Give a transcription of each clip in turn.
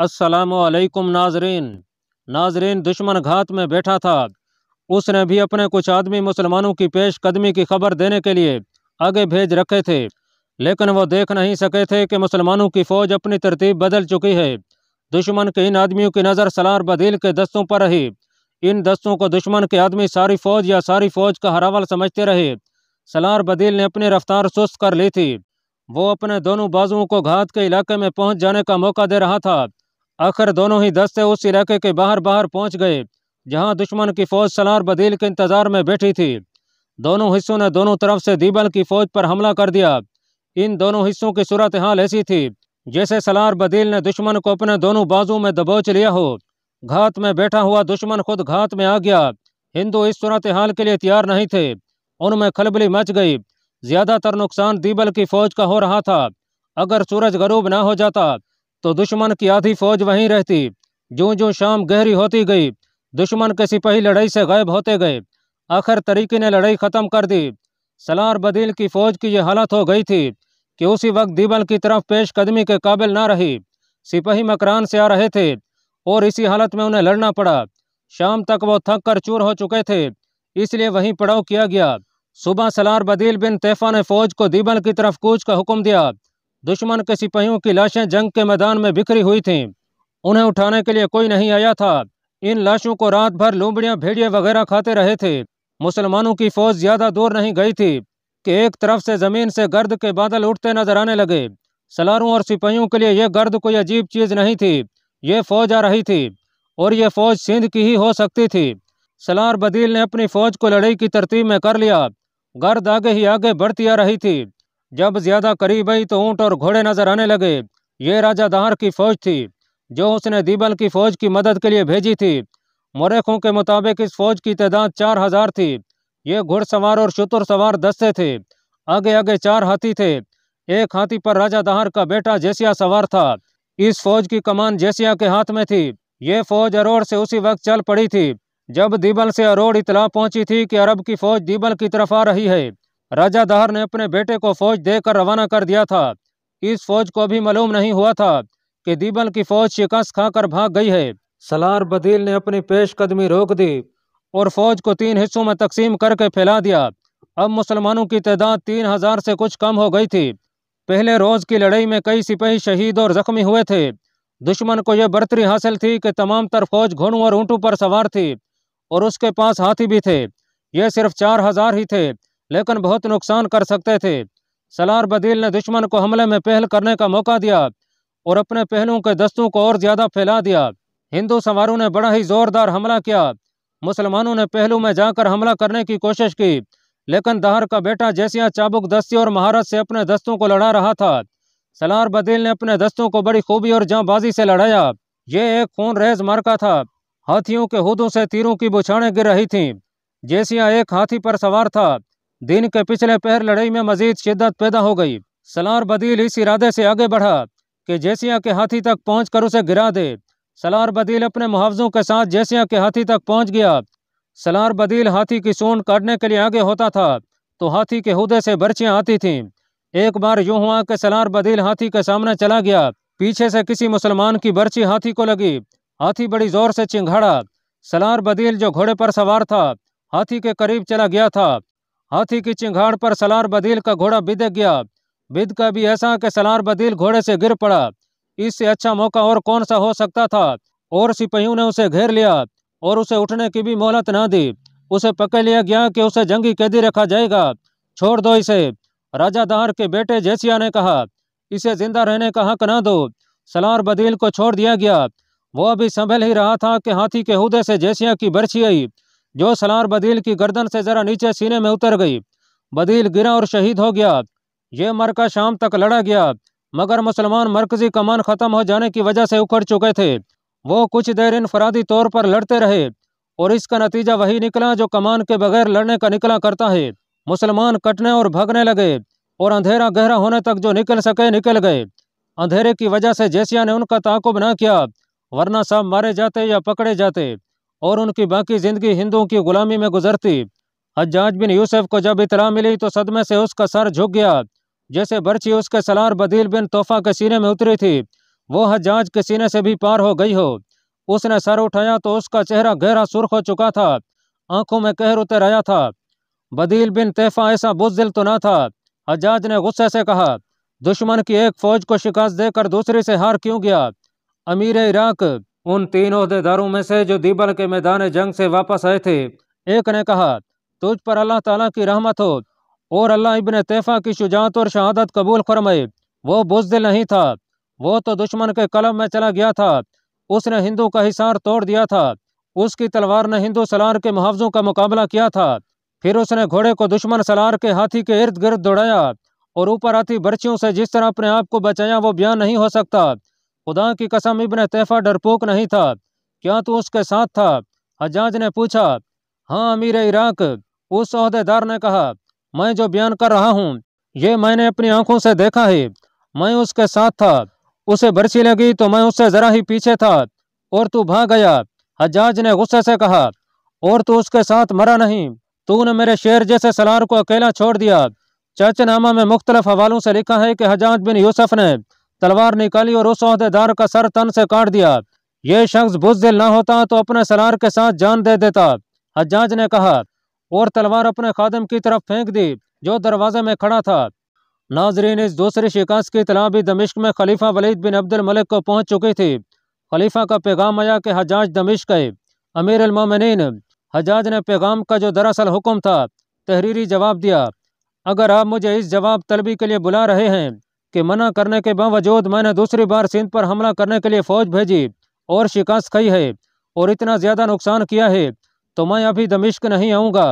असलकुम नाजरीन नाजरीन दुश्मन घात में बैठा था उसने भी अपने कुछ आदमी मुसलमानों की पेश कदमी की खबर देने के लिए आगे भेज रखे थे लेकिन वो देख नहीं सके थे कि मुसलमानों की फ़ौज अपनी तरतीब बदल चुकी है दुश्मन के इन आदमियों की नज़र सलार बदील के दस्तों पर रही इन दस्तों को दुश्मन के आदमी सारी फौज या सारी फौज का हरावल समझते रहे सलार बदील ने अपनी रफ्तार सुस्त कर ली थी वो अपने दोनों बाजुओं को घात के इलाके में पहुंच जाने का मौका दे रहा था आखिर दोनों ही दस्ते उस इलाके के बाहर बाहर पहुंच गए जहां दुश्मन की फौज सलार बदील के इंतजार में बैठी थी दोनों हिस्सों ने दोनों तरफ से दीबल की फौज पर हमला कर दिया इन दोनों हिस्सों की सूरत हाल ऐसी थी जैसे सलार बदील ने दुश्मन को अपने दोनों बाजू में दबोच लिया हो घात में बैठा हुआ दुश्मन खुद घात में आ गया हिंदू इस सूरत हाल के लिए तैयार नहीं थे उनमें खलबली मच गई ज़्यादातर नुकसान दीबल की फौज का हो रहा था अगर सूरज गरूब ना हो जाता तो दुश्मन की आधी फौज वहीं रहती जो जो शाम गहरी होती गई दुश्मन के सिपाही लड़ाई से गायब होते गए आखिर तरीके ने लड़ाई ख़त्म कर दी सलार बदील की फ़ौज की यह हालत हो गई थी कि उसी वक्त दीबल की तरफ पेश कदमी के काबिल ना रही सिपाही मकरान से आ रहे थे और इसी हालत में उन्हें लड़ना पड़ा शाम तक वो थक कर चूर हो चुके थे इसलिए वहीं पड़ाव किया गया सुबह सलार बदील बिन तैफा ने फौज को दीबल की तरफ कूच का हुक्म दिया दुश्मन के सिपाहियों की लाशें जंग के मैदान में बिखरी हुई थीं उन्हें उठाने के लिए कोई नहीं आया था इन लाशों को रात भर लोमड़ियाँ भेड़िए वगैरह खाते रहे थे मुसलमानों की फौज ज़्यादा दूर नहीं गई थी कि एक तरफ से ज़मीन से गर्द के बादल उठते नजर आने लगे सलारों और सिपाहियों के लिए यह गर्द कोई अजीब चीज़ नहीं थी ये फौज आ रही थी और ये फौज सिंध की ही हो सकती थी सलार बदील ने अपनी फौज को लड़ाई की तरतीब में कर लिया गर्द आगे ही आगे बढ़ती आ रही थी जब ज्यादा करीब आई तो ऊँट और घोड़े नजर आने लगे ये राजा दहार की फौज थी जो उसने दीबल की फौज की मदद के लिए भेजी थी मोरेखों के मुताबिक इस फौज की तादाद चार हजार थी ये घुड़सवार और शुतुर सवार दस्ते थे आगे आगे चार हाथी थे एक हाथी पर राजा दहार का बेटा जैसिया सवार था इस फौज की कमान जैसिया के हाथ में थी ये फौज अरोड़ से उसी वक्त चल पड़ी थी जब दीबल से अरोड़ इतला पहुंची थी कि अरब की फौज दीबल की तरफ आ रही है राजा दहर ने अपने बेटे को फौज देकर रवाना कर दिया था इस फौज को भी मालूम नहीं हुआ था कि दीबल की फौज शिकस्त खाकर भाग गई है सलार बदील ने अपनी पेशकदमी रोक दी और फौज को तीन हिस्सों में तकसीम करके फैला दिया अब मुसलमानों की तादाद तीन हजार से कुछ कम हो गई थी पहले रोज की लड़ाई में कई सिपाही शहीद और जख्मी हुए थे दुश्मन को यह बर्तरी हासिल थी कि तमाम तर फौज घोड़ों और ऊँटों पर सवार थी और उसके पास हाथी भी थे यह सिर्फ चार हजार ही थे लेकिन बहुत नुकसान कर सकते थे सलार बदील ने दुश्मन को हमले में पहल करने का मौका दिया और अपने पहलुओं के दस्तों को और ज़्यादा फैला दिया हिंदू सवारों ने बड़ा ही ज़ोरदार हमला किया मुसलमानों ने पहलू में जाकर हमला करने की कोशिश की लेकिन दहर का बेटा जैसिया चाबुक दस्ती और महारत से अपने दस्तों को लड़ा रहा था सलार बदील ने अपने दस्तों को बड़ी खूबी और जाँबाजी से लड़ाया ये एक खून रेज मारका था हाथियों के हदों से तीरों की बुछाड़ें गिर रही थीं जैसिया एक हाथी पर सवार था दिन के पिछले पहर लड़ाई में मजीद शिद्दत पैदा हो गई सलार बदील इस इरादे से आगे बढ़ा कि जैसिया के हाथी तक पहुँच कर उसे गिरा दे सलार बदील अपने मुआवजों के साथ जैसिया के हाथी तक पहुँच गया सलार बदील हाथी की सूंड काटने के लिए आगे होता था तो हाथी के हदे से बर्चियाँ आती थीं एक बार यूं हुआ कि सलार बदील हाथी के सामने चला गया पीछे से किसी मुसलमान की बर्ची हाथी को लगी हाथी बड़ी जोर से चिंघाड़ा सलार बदील जो घोड़े पर सवार था हाथी के करीब चला गया था हाथी की चिंगाड़ पर सलार बदील का घोड़ा बिद गया बिद का भी ऐसा कि सलार बदील घोड़े से गिर पड़ा इससे अच्छा मौका और कौन सा हो सकता था और सिपाहियों ने उसे घेर लिया और उसे उठने की भी मोहलत ना दी उसे पकड़ लिया गया कि उसे जंगी कैदी रखा जाएगा छोड़ दो इसे राजा दहार के बेटे जैसिया ने कहा इसे जिंदा रहने का हक ना दो सलार बदील को छोड़ दिया गया वो अभी संभल ही रहा था कि हाथी के हदे से जैसिया की बर्छी आई जो सलार बदील की गर्दन से ज़रा नीचे सीने में उतर गई बदील गिरा और शहीद हो गया ये मरका शाम तक लड़ा गया मगर मुसलमान मरकजी कमान ख़त्म हो जाने की वजह से उखड़ चुके थे वो कुछ देर इनफरादी तौर पर लड़ते रहे और इसका नतीजा वही निकला जो कमान के बगैर लड़ने का निकला करता है मुसलमान कटने और भगने लगे और अंधेरा गहरा होने तक जो निकल सके निकल गए अंधेरे की वजह से जैसिया ने उनका ताकुब ना किया वरना सब मारे जाते या पकड़े जाते और उनकी बाकी ज़िंदगी हिंदुओं की गुलामी में गुजरती हजाज बिन यूसुफ को जब इतला मिली तो सदमे से उसका सर झुक गया जैसे बर्ची उसके सलार बदील बिन तोहफा के सीने में उतरी थी वो हजाज के सीने से भी पार हो गई हो उसने सर उठाया तो उसका चेहरा गहरा सुर्ख हो चुका था आंखों में कहर उतर आया था बदील बिन तहफा ऐसा बुजदिल तो ना था हजाज ने गुस्से से कहा दुश्मन की एक फौज को शिकस्त देकर दूसरी से हार क्यों गया अमीर इराक उन तीन अहदेदारों में से जो दीबल के मैदान जंग से वापस आए थे एक ने कहा तुझ पर अल्लाह ताला की रहमत हो और अल्लाह इबन तैफ़ा की शुजात और शहादत कबूल फरमाए वो बुजदिल नहीं था वो तो दुश्मन के कलम में चला गया था उसने हिंदू का हिसार तोड़ दिया था उसकी तलवार ने हिंदू सलार के मुआवजों का मुकाबला किया था फिर उसने घोड़े को दुश्मन सलार के हाथी के इर्द गिर्द दौड़ाया और ऊपर हाथी बर्चियों से जिस तरह अपने आप को बचाया वो बयान नहीं हो सकता खुदा की कसम इबन तैफा डरपोक नहीं था क्या तू उसके साथ था हजाज ने पूछा हाँ अमीर इराक उस अहदेदार ने कहा मैं जो बयान कर रहा हूँ ये मैंने अपनी आंखों से देखा है मैं उसके साथ था उसे बरसी लगी तो मैं उससे ज़रा ही पीछे था और तू भाग गया हजाज ने गुस्से से कहा और तू उसके साथ मरा नहीं तूने मेरे शेर जैसे सलार को अकेला छोड़ दिया चर्चनामा में मुख्तलिफ हवालों से लिखा है कि हजाज बिन यूसफ ने तलवार निकाली और उस अहदेदार का सर तन से काट दिया ये शख्स बुजदिल ना होता तो अपने सलार के साथ जान दे देता हजाज ने कहा और तलवार अपने खादम की तरफ फेंक दी जो दरवाजे में खड़ा था नाजरीन इस दूसरी शिकस्त की इतला भी दमिश्क में खलीफा वलीद बिन अब्दुल मलिक को पहुंच चुकी थी खलीफा का पैगाम आया कि हजाज दमिश्क गए अमीर अलमामिन हजाज ने पैगाम का जो दरअसल हुक्म था तहरीरी जवाब दिया अगर आप मुझे इस जवाब तलबी के लिए बुला रहे हैं कि मना करने के बावजूद मैंने दूसरी बार सिंध पर हमला करने के लिए फ़ौज भेजी और शिकस्त खाई है और इतना ज़्यादा नुकसान किया है तो मैं अभी दमिश्क नहीं आऊँगा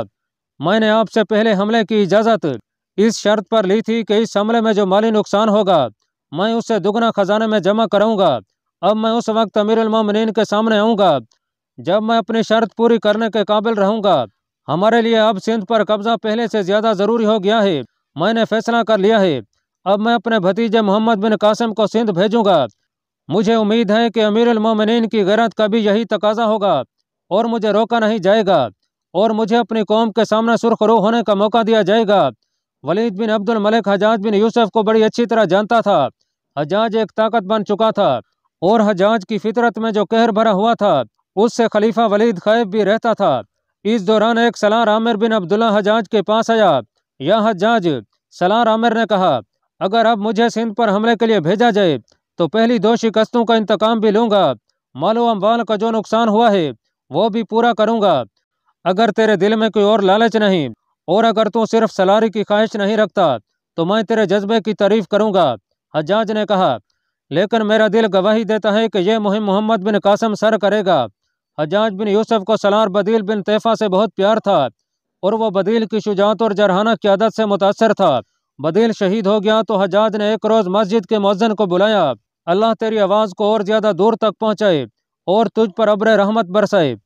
मैंने आपसे पहले हमले की इजाज़त इस शर्त पर ली थी कि इस हमले में जो माली नुकसान होगा मैं उसे दुगना खजाने में जमा कराऊंगा अब मैं उस वक्त अमीरमिन के सामने आऊँगा जब मैं अपनी शर्त पूरी करने के काबिल रहूँगा हमारे लिए अब सिंध पर कब्जा पहले से ज़्यादा ज़रूरी हो गया है मैंने फैसला कर लिया है अब मैं अपने भतीजे मोहम्मद बिन कासिम को सिंध भेजूंगा मुझे उम्मीद है कि अमीर अमीरमिन की गरत का भी यही तकाजा होगा और मुझे रोका नहीं जाएगा और मुझे अपनी कौम के सामने सुरखरू होने का मौका दिया जाएगा वलीद बिन अब्दुल मलिक हजाज बिन यूसुफ को बड़ी अच्छी तरह जानता था हजाज एक ताकत बन चुका था और हजाज की फितरत में जो कहर भरा हुआ था उससे खलीफा वलीद खैब भी रहता था इस दौरान एक सलार आमिर बिन अब्दुल्ला हजाज के पास आया यह हजाज सलार आमिर ने कहा अगर अब मुझे सिंध पर हमले के लिए भेजा जाए तो पहली दो शिकस्तों का इंतकाम भी लूँगा मालो अम्बाल का जो नुकसान हुआ है वो भी पूरा करूँगा अगर तेरे दिल में कोई और लालच नहीं और अगर तू सिर्फ सलारी की ख्वाहिश नहीं रखता तो मैं तेरे जज्बे की तारीफ करूँगा हजाज ने कहा लेकिन मेरा दिल गवाही देता है कि यह मुहिम मोहम्मद बिन कासम सर करेगा हजाज बिन यूसुफ को सलार बदील बिन तैफा से बहुत प्यार था और वह बदील की शुजात और जरहाना की आदत से मुतासर था बदील शहीद हो गया तो हजाद ने एक रोज़ मस्जिद के मौजन को बुलाया अल्लाह तेरी आवाज़ को और ज़्यादा दूर तक पहुँचाए और तुझ पर अब्र रहमत बरसाए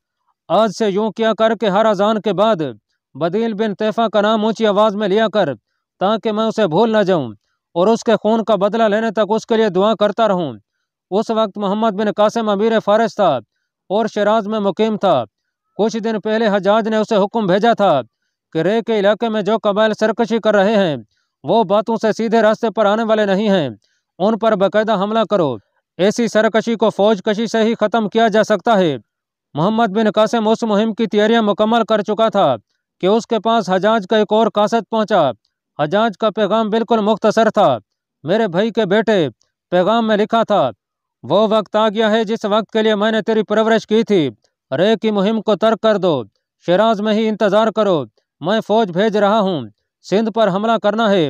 आज से यूं किया कर के हर अजान के बाद बदील बिन तैफ़ा का नाम ऊंची आवाज़ में लिया कर ताकि मैं उसे भूल न जाऊं और उसके खून का बदला लेने तक उसके लिए दुआ करता रहूं उस वक्त मोहम्मद बिन कासिम अमीर फारस था और शराज में मुकीम था कुछ दिन पहले हजाज ने उसे हुक्म भेजा था कि रे के इलाके में जो कबाइल सरकशी कर रहे हैं वो बातों से सीधे रास्ते पर आने वाले नहीं हैं उन पर बाकायदा हमला करो ऐसी सरकशी को फौज कशी से ही ख़त्म किया जा सकता है मोहम्मद बिन कासिम उस मुहिम की तैयारियां मुकम्मल कर चुका था कि उसके पास हजाज का एक और कासद पहुंचा हजाज का पैगाम बिल्कुल मुख्तसर था मेरे भाई के बेटे पैगाम में लिखा था वो वक्त आ गया है जिस वक्त के लिए मैंने तेरी परवरिश की थी रे की मुहिम को तर्क कर दो शराज में ही इंतज़ार करो मैं फ़ौज भेज रहा हूँ सिंध पर हमला करना है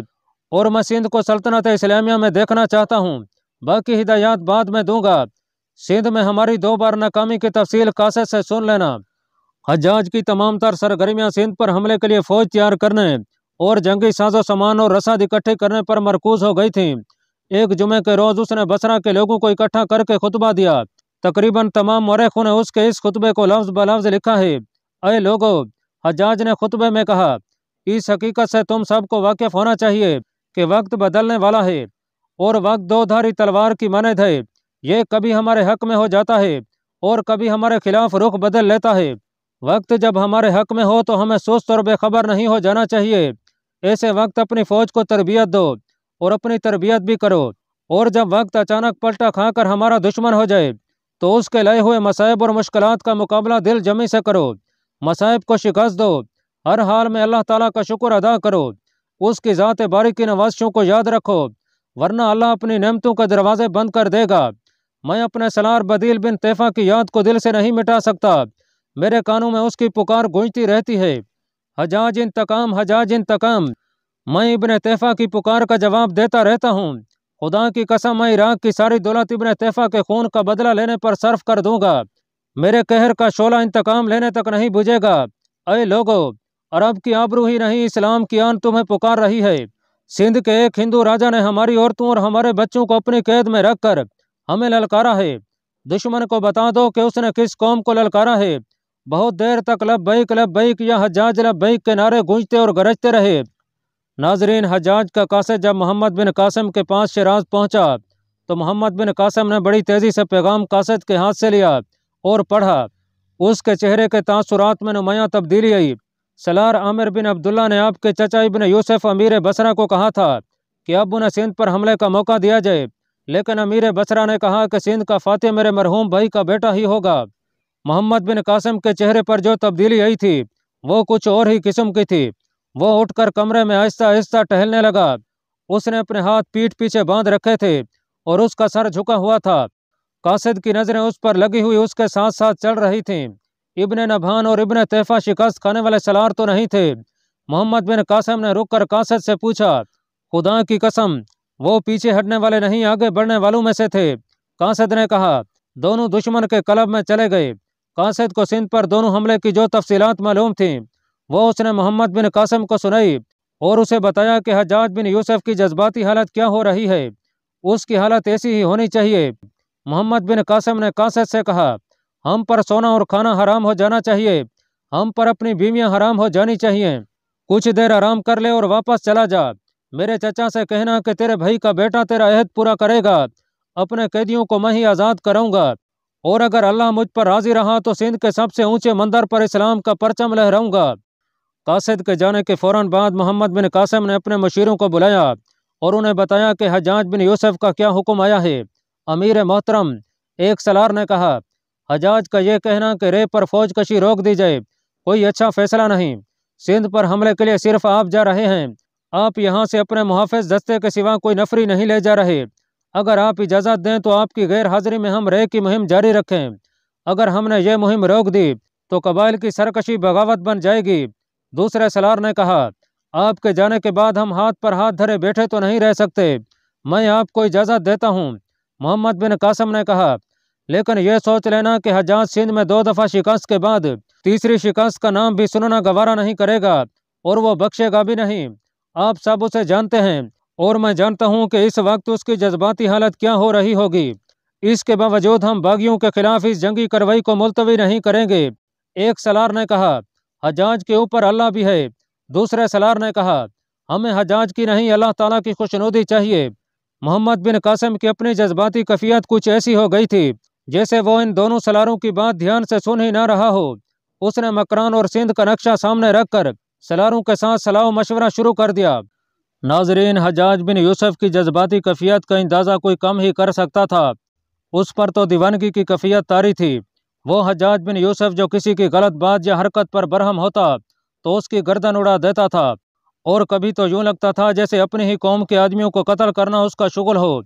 और मैं सिंध को सल्तनत इस्लामिया में देखना चाहता हूँ बाकी हिदायत बाद में दूंगा सिंध में हमारी दो बार नाकामी की तफसील कासे से सुन लेना हजाज की तमाम तर सरगर्मियाँ सिंध पर हमले के लिए फौज तैयार करने और जंगी साजो सामान और रसद इकट्ठे करने पर मरकूज हो गई थी एक जुमे के रोज़ उसने बसरा के लोगों को इकट्ठा करके खुतबा दिया तकरीबन तमाम मरेखों ने उसके इस खुतबे को लफ्ज़ ब लफ्ज़ लिखा है अय लोगो हजाज ने खुतबे में कहा इस हकीकत से तुम सबको वाकिफ होना चाहिए कि वक्त बदलने वाला है और वक्त दोधारी तलवार की मानद है ये कभी हमारे हक में हो जाता है और कभी हमारे खिलाफ रुख बदल लेता है वक्त जब हमारे हक में हो तो हमें सुस्त और बेखबर नहीं हो जाना चाहिए ऐसे वक्त अपनी फ़ौज को तरबियत दो और अपनी तरबियत भी करो और जब वक्त अचानक पलटा खाकर हमारा दुश्मन हो जाए तो उसके लय हुए मसायब और मुश्किल का मुकाबला दिल जमी से करो मसायब को शिकस्त दो हर हाल में अल्लाह ताला का शुक्र अदा करो उसकी ज़ात बारी की नवाजशों को याद रखो वरना अल्लाह अपनी नमतों का दरवाज़े बंद कर देगा मैं अपने सलार बदील बिन तैफ़ा की याद को दिल से नहीं मिटा सकता मेरे कानों में उसकी पुकार गूंजती रहती है हजाज इन तकाम हजाज इन तकाम मैं इबन तैफ़ा की पुकार का जवाब देता रहता हूँ खुदा की कसम मैं इराक की सारी दौलत इबन तैफ़ा के खून का बदला लेने पर सर्फ कर दूंगा मेरे कहर का शोला इंतकाम लेने तक नहीं बुझेगा अय लोगों अरब की आबरू ही नहीं इस्लाम की आन तुम्हें पुकार रही है सिंध के एक हिंदू राजा ने हमारी औरतों और हमारे बच्चों को अपनी कैद में रखकर हमें ललकारा है दुश्मन को बता दो कि उसने किस कौम को ललकारा है बहुत देर तक लब बैक लब बैक या हजाज लब बैक के नारे गूंजते और गरजते रहे नाजरीन हजाज का कासद जब मोहम्मद बिन कासम के पास शराज पहुंचा तो मोहम्मद बिन कासम ने बड़ी तेज़ी से पैगाम कासद के हाथ से लिया और पढ़ा उसके चेहरे के तासुरात में नुमाया तब्दीली आई सलार आमिर बिन अब्दुल्ला ने आपके चचा इबन यूसुफ अमीर बसरा को कहा था कि अब उन्हें सिंध पर हमले का मौका दिया जाए लेकिन अमीर बसरा ने कहा कि सिंध का फातह मेरे मरहूम भाई का बेटा ही होगा मोहम्मद बिन कासिम के चेहरे पर जो तब्दीली आई थी वो कुछ और ही किस्म की थी वो उठकर कमरे में आहिस्ता आहिस्ता टहलने लगा उसने अपने हाथ पीठ पीछे बांध रखे थे और उसका सर झुका हुआ था कासिद की नज़रें उस पर लगी हुई उसके साथ साथ चल रही थीं इब्ने नभान और इब्ने तहफा शिकस्त खाने वाले सलार तो नहीं थे मोहम्मद बिन कासम ने रुक कर कासद से पूछा खुदा की कसम वो पीछे हटने वाले नहीं आगे बढ़ने वालों में से थे कासद ने कहा दोनों दुश्मन के क्लब में चले गए कासद को सिंध पर दोनों हमले की जो तफसीत मालूम थीं वो उसने मोहम्मद बिन कासम को सुनाई और उसे बताया कि हजाज बिन यूसुफ की जज्बाती हालत क्या हो रही है उसकी हालत ऐसी ही होनी चाहिए मोहम्मद बिन कासम ने कासद से कहा हम पर सोना और खाना हराम हो जाना चाहिए हम पर अपनी बीवियाँ हराम हो जानी चाहिए कुछ देर आराम कर ले और वापस चला जा मेरे चचा से कहना कि तेरे भाई का बेटा तेरा अहद पूरा करेगा अपने कैदियों को मैं ही आज़ाद कराऊंगा और अगर अल्लाह मुझ पर राजी रहा तो सिंध के सबसे ऊंचे मंदिर पर इस्लाम का परचम लहराऊंगा कासिद के जाने के फ़ौर बाद मोहम्मद बिन कासिम ने अपने मशीरों को बुलाया और उन्हें बताया कि हजाज बिन यूसुफ का क्या हुक्म आया है अमीर मोहतरम एक सलार ने कहा हजाज का यह कहना कि रे पर फौज कशी रोक दी जाए कोई अच्छा फैसला नहीं सिंध पर हमले के लिए सिर्फ आप जा रहे हैं आप यहाँ से अपने मुहाफ़ दस्ते के सिवा कोई नफरी नहीं ले जा रहे अगर आप इजाज़त दें तो आपकी गैर हाजिरी में हम रे की मुहिम जारी रखें अगर हमने ये मुहिम रोक दी तो कबाइल की सरकशी बगावत बन जाएगी दूसरे सलार ने कहा आपके जाने के बाद हम हाथ पर हाथ धरे बैठे तो नहीं रह सकते मैं आपको इजाज़त देता हूँ मोहम्मद बिन कासम ने कहा लेकिन यह सोच लेना कि हजाज सिंध में दो दफ़ा शिकस्त के बाद तीसरी शिकस्त का नाम भी सुनना गवारा नहीं करेगा और वो बख्शेगा भी नहीं आप सब उसे जानते हैं और मैं जानता हूं कि इस वक्त उसकी जज्बाती हालत क्या हो रही होगी इसके बावजूद हम बागियों के खिलाफ इस जंगी कार्रवाई को मुलतवी नहीं करेंगे एक सलार ने कहा हजाज के ऊपर अल्लाह भी है दूसरे सलार ने कहा हमें हजाज की नहीं अल्लाह तला की खुशनुदी चाहिए मोहम्मद बिन कासिम की अपनी जज्बाती कफियत कुछ ऐसी हो गई थी जैसे वो इन दोनों सलारों की बात ध्यान से सुन ही ना रहा हो उसने मकरान और सिंध का नक्शा सामने रखकर सलारों के साथ सलाह मशवरा शुरू कर दिया नाजरीन हजाज बिन यूसुफ की जज्बाती कफ़ियत का अंदाज़ा कोई कम ही कर सकता था उस पर तो दीवानगी की कफ़ियत तारी थी वो हजाज बिन यूसुफ जो किसी की गलत बात या हरकत पर बरहम होता तो उसकी गर्दन उड़ा देता था और कभी तो यूं लगता था जैसे अपनी ही कौम के आदमियों को कत्ल करना उसका शुगल हो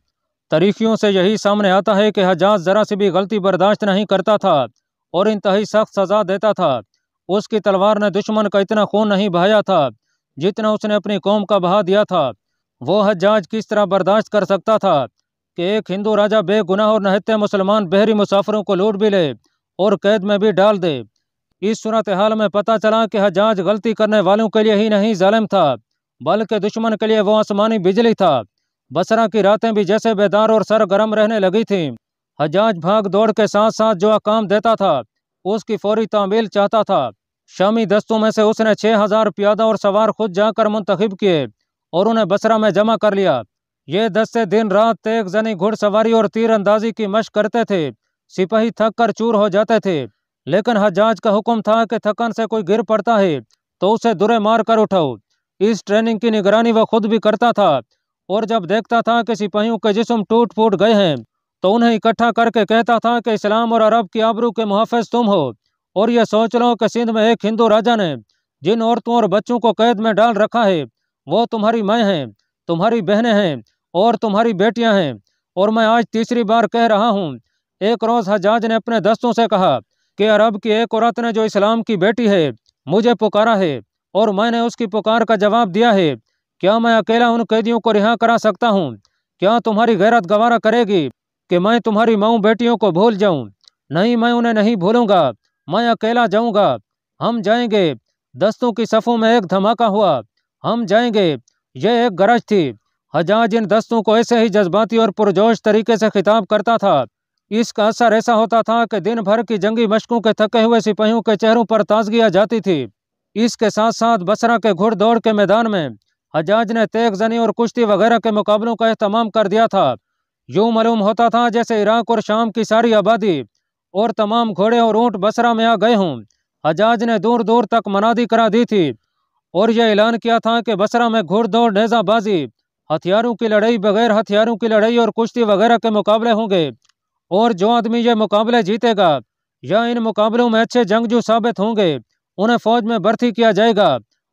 तरीक़ियों से यही सामने आता है कि हजाज ज़रा से भी गलती बर्दाश्त नहीं करता था और इंतहाई सख्त सज़ा देता था उसकी तलवार ने दुश्मन का इतना खून नहीं बहाया था जितना उसने अपनी कौम का बहा दिया था वो हजाज किस तरह बर्दाश्त कर सकता था कि एक हिंदू राजा बेगुनाह और नहते मुसलमान बहरी मुसाफरों को लूट भी ले और कैद में भी डाल दे इस सूरत हाल में पता चला कि हजाज गलती करने वालों के लिए ही नहीं जालिम था बल्कि दुश्मन के लिए वो आसमानी बिजली था बसरा की रातें भी जैसे बेदार और सर गर्म रहने लगी थी हजाज भाग दौड़ के साथ साथ जो काम देता था उसकी फौरी तामील चाहता था शामी दस्तों में से उसने छः हज़ार प्यादा और सवार खुद जाकर मुंतखब किए और उन्हें बसरा में जमा कर लिया ये दस्ते दिन रात तेज जनी घुड़सवारी और अंदाजी की मश करते थे सिपाही थक कर चूर हो जाते थे लेकिन हजाज का हुक्म था कि थकन से कोई गिर पड़ता है तो उसे दुरे मार कर उठाओ इस ट्रेनिंग की निगरानी वह खुद भी करता था और जब देखता था कि सिपाहियों के जिसम टूट फूट गए हैं तो उन्हें इकट्ठा करके कहता था कि इस्लाम और अरब की आबरू के मुहाफ़ तुम हो और यह सोच लो कि सिंध में एक हिंदू राजा ने जिन औरतों और बच्चों को कैद में डाल रखा है वो तुम्हारी माएँ हैं तुम्हारी बहनें हैं और तुम्हारी बेटियां हैं और मैं आज तीसरी बार कह रहा हूँ एक रोज़ हजाज ने अपने दस्तों से कहा कि अरब की एक औरत ने जो इस्लाम की बेटी है मुझे पुकारा है और मैंने उसकी पुकार का जवाब दिया है क्या मैं अकेला उन कैदियों को रिहा करा सकता हूँ क्या तुम्हारी गैरत गवारा करेगी कि मैं तुम्हारी माऊ बेटियों को भूल जाऊँ नहीं मैं उन्हें नहीं भूलूंगा मैं अकेला जाऊँगा हम जाएंगे दस्तों की सफ़ों में एक धमाका हुआ हम जाएंगे यह एक गरज थी हजाज इन दस्तों को ऐसे ही जज्बाती और पुरजोश तरीके से खिताब करता था इसका असर ऐसा होता था कि दिन भर की जंगी मशकों के थके हुए सिपाहियों के चेहरों पर ताजगी आ जाती थी इसके साथ साथ बसरा के घुड़ दौड़ के मैदान में हजाज ने तेग जनी और कुश्ती वगैरह के मुकाबलों का अहतमाम कर दिया था यूं मालूम होता था जैसे इराक और शाम की सारी आबादी और तमाम घोड़े और ऊँट बसरा में आ गए हों हजाज ने दूर दूर तक मनादी करा दी थी और यह ऐलान किया था कि बसरा में घुड़दौड़ नेजाबाजी हथियारों की लड़ाई बगैर हथियारों की लड़ाई और कुश्ती वगैरह के मुकाबले होंगे और जो आदमी ये मुकाबले जीतेगा या इन मुकाबलों में अच्छे जंगजू साबित होंगे उन्हें फौज में भर्ती किया जाएगा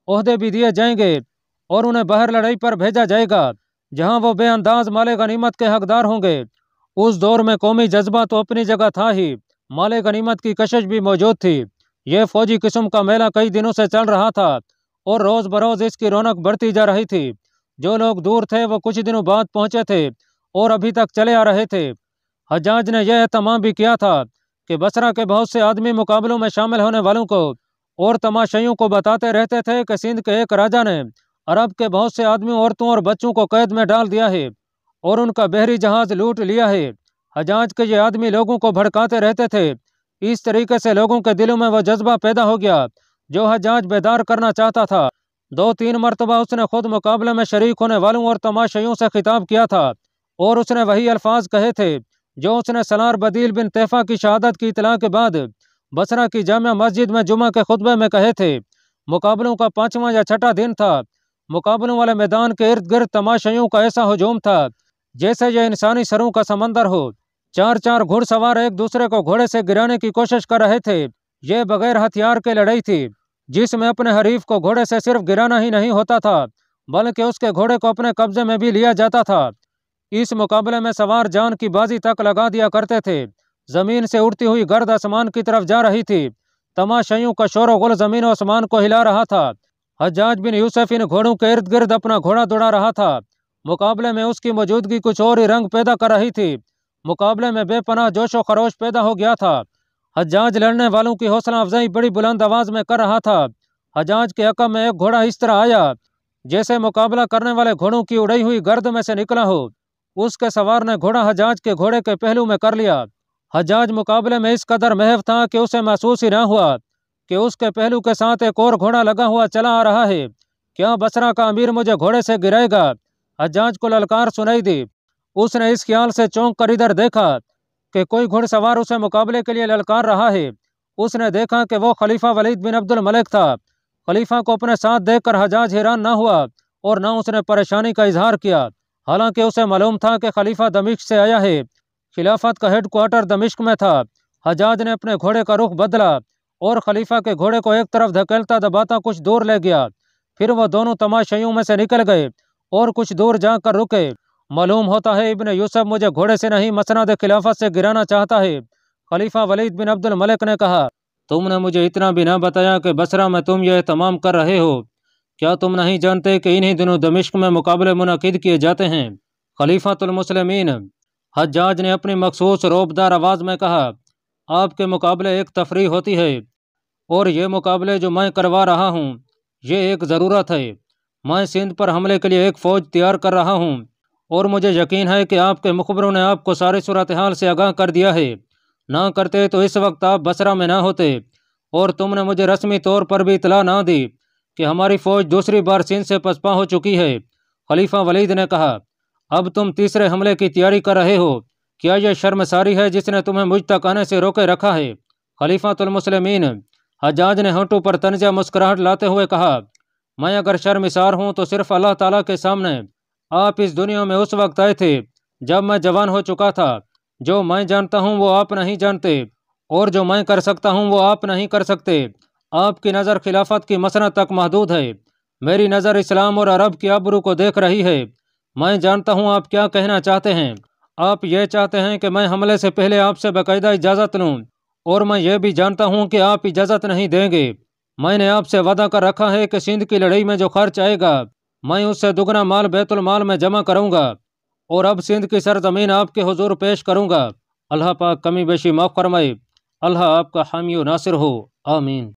अहदे भी दिए जाएंगे और उन्हें बाहर लड़ाई पर भेजा जाएगा जहां वो बेअंदाज माले गनीमत के हकदार होंगे उस दौर में कौमी जज्बा तो अपनी जगह था ही माले गनीमत की कशिश भी मौजूद थी यह फौजी किस्म का मेला कई दिनों से चल रहा था और रोज़ बरोज़ इसकी रौनक बढ़ती जा रही थी जो लोग दूर थे वो कुछ दिनों बाद पहुंचे थे और अभी तक चले आ रहे थे हजाज ने यह तमाम भी किया था कि बसरा के बहुत से आदमी मुकाबलों में शामिल होने वालों को और तमाशाइयों को बताते रहते थे कि सिंध के एक राजा ने अरब के बहुत से आदमी औरतों और बच्चों को कैद में डाल दिया है और उनका बहरी जहाज लूट लिया है हजाज के ये आदमी लोगों को भड़काते रहते थे इस तरीके से लोगों के दिलों में वह जज्बा पैदा हो गया जो हजाज बेदार करना चाहता था दो तीन मरतबा उसने खुद मुकाबले में शरीक होने वालों और तमाशयों से खिताब किया था और उसने वही अल्फाज कहे थे जो उसने सलार बदील बिन तहफा की शहादत की इतला के बाद बसरा की जामा मस्जिद में जुमा के खुतबे में कहे थे मुकाबलों का पाँचवा या छठा दिन था मुकाबलों वाले मैदान के इर्द गिर्द तमाशाइयों का ऐसा हजूम था जैसे यह इंसानी सरों का समंदर हो चार चार घुड़सवार एक दूसरे को घोड़े से गिराने की कोशिश कर रहे थे यह बगैर हथियार के लड़ाई थी जिसमें अपने हरीफ को घोड़े से सिर्फ गिराना ही नहीं होता था बल्कि उसके घोड़े को अपने कब्जे में भी लिया जाता था इस मुकाबले में सवार जान की बाजी तक लगा दिया करते थे जमीन से उड़ती हुई गर्द आसमान की तरफ जा रही थी तमाशाइयों का शोर गुल जमीन आसमान को हिला रहा था हजाज बिन इन घोड़ों के इर्द गिर्द अपना घोड़ा दौड़ा रहा था मुकाबले में उसकी मौजूदगी कुछ और ही रंग पैदा कर रही थी मुकाबले में बेपनाह जोशो खरोश पैदा हो गया था हजाज लड़ने वालों की हौसला अफजाई बड़ी बुलंद आवाज़ में कर रहा था हजाज के हकम में एक घोड़ा इस तरह आया जैसे मुकाबला करने वाले घोड़ों की उड़ी हुई गर्द में से निकला हो उसके सवार ने घोड़ा हजाज के घोड़े के पहलू में कर लिया हजाज मुकाबले में इस कदर महव था कि उसे महसूस ही न हुआ कि उसके पहलू के साथ एक और घोड़ा लगा हुआ चला आ रहा है क्या बसरा का अमीर मुझे घोड़े से गिराएगा हजाज को ललकार सुनाई दी उसने इस ख्याल से चौंक कर इधर देखा कि कोई घुड़सवार उसे मुकाबले के लिए ललकार रहा है उसने देखा कि वो खलीफा वलीद बिन अब्दुल मलिक था खलीफा को अपने साथ देखकर हजाज हैरान ना हुआ और ना उसने परेशानी का इजहार किया हालांकि उसे मालूम था कि खलीफा दमिश्क से आया है खिलाफत का हेड क्वार्टर दमिश्क में था हजाज ने अपने घोड़े का रुख बदला और खलीफा के घोड़े को एक तरफ धकेलता दबाता कुछ दूर ले गया फिर वह दोनों तमाशाइयों में से निकल गए और कुछ दूर जाकर रुके मालूम होता है इबन यूसुफ मुझे घोड़े से नहीं मसनद खिलाफत से गिराना चाहता है खलीफा वलीद बिन अब्दुल मलिक ने कहा तुमने मुझे इतना भी ना बताया कि बसरा में तुम यह तमाम कर रहे हो क्या तुम नहीं जानते कि इन्हीं दिनों दमिश्क में मुकाबले मुनद किए जाते हैं खलीफा खलीफातुलमसलमिन हजाज ने अपनी मखसूस रोबदार आवाज़ में कहा आपके मुकाबले एक तफरी होती है और ये मुकाबले जो मैं करवा रहा हूँ ये एक ज़रूरत है मैं सिंध पर हमले के लिए एक फ़ौज तैयार कर रहा हूँ और मुझे यकीन है कि आपके मुखबरों ने आपको सारी सूरत हाल से आगाह कर दिया है ना करते तो इस वक्त आप बसरा में ना होते और तुमने मुझे रस्मी तौर पर भी इतला ना दी कि हमारी फ़ौज दूसरी बार सिंध से पसपा हो चुकी है खलीफा वलीद ने कहा अब तुम तीसरे हमले की तैयारी कर रहे हो क्या यह शर्मसारी है जिसने तुम्हें मुझ तक आने से रोके रखा है खलीफातुलमसलमिन हजाज ने हंटू पर तनजा मुस्कुराहट लाते हुए कहा मैं अगर शर्मिसार हूँ तो सिर्फ अल्लाह ताला के सामने आप इस दुनिया में उस वक्त आए थे जब मैं जवान हो चुका था जो मैं जानता हूँ वो आप नहीं जानते और जो मैं कर सकता हूँ वो आप नहीं कर सकते आपकी नज़र खिलाफत की मसनत तक महदूद है मेरी नज़र इस्लाम और अरब की अबरू को देख रही है मैं जानता हूँ आप क्या कहना चाहते हैं आप ये चाहते हैं कि मैं हमले से पहले आपसे बाकायदा इजाज़त लूँ और मैं ये भी जानता हूँ कि आप इजाज़त नहीं देंगे मैंने आपसे वादा कर रखा है कि सिंध की लड़ाई में जो खर्च आएगा मैं उससे दुगना माल बैतुलमाल में जमा करूँगा और अब सिंध की सरजमीन आपके हजूर पेश करूँगा अल्लाह पाक कमी बेशी माफ़ फरमाए अल्लाह आपका हामी नासिर हो आमीन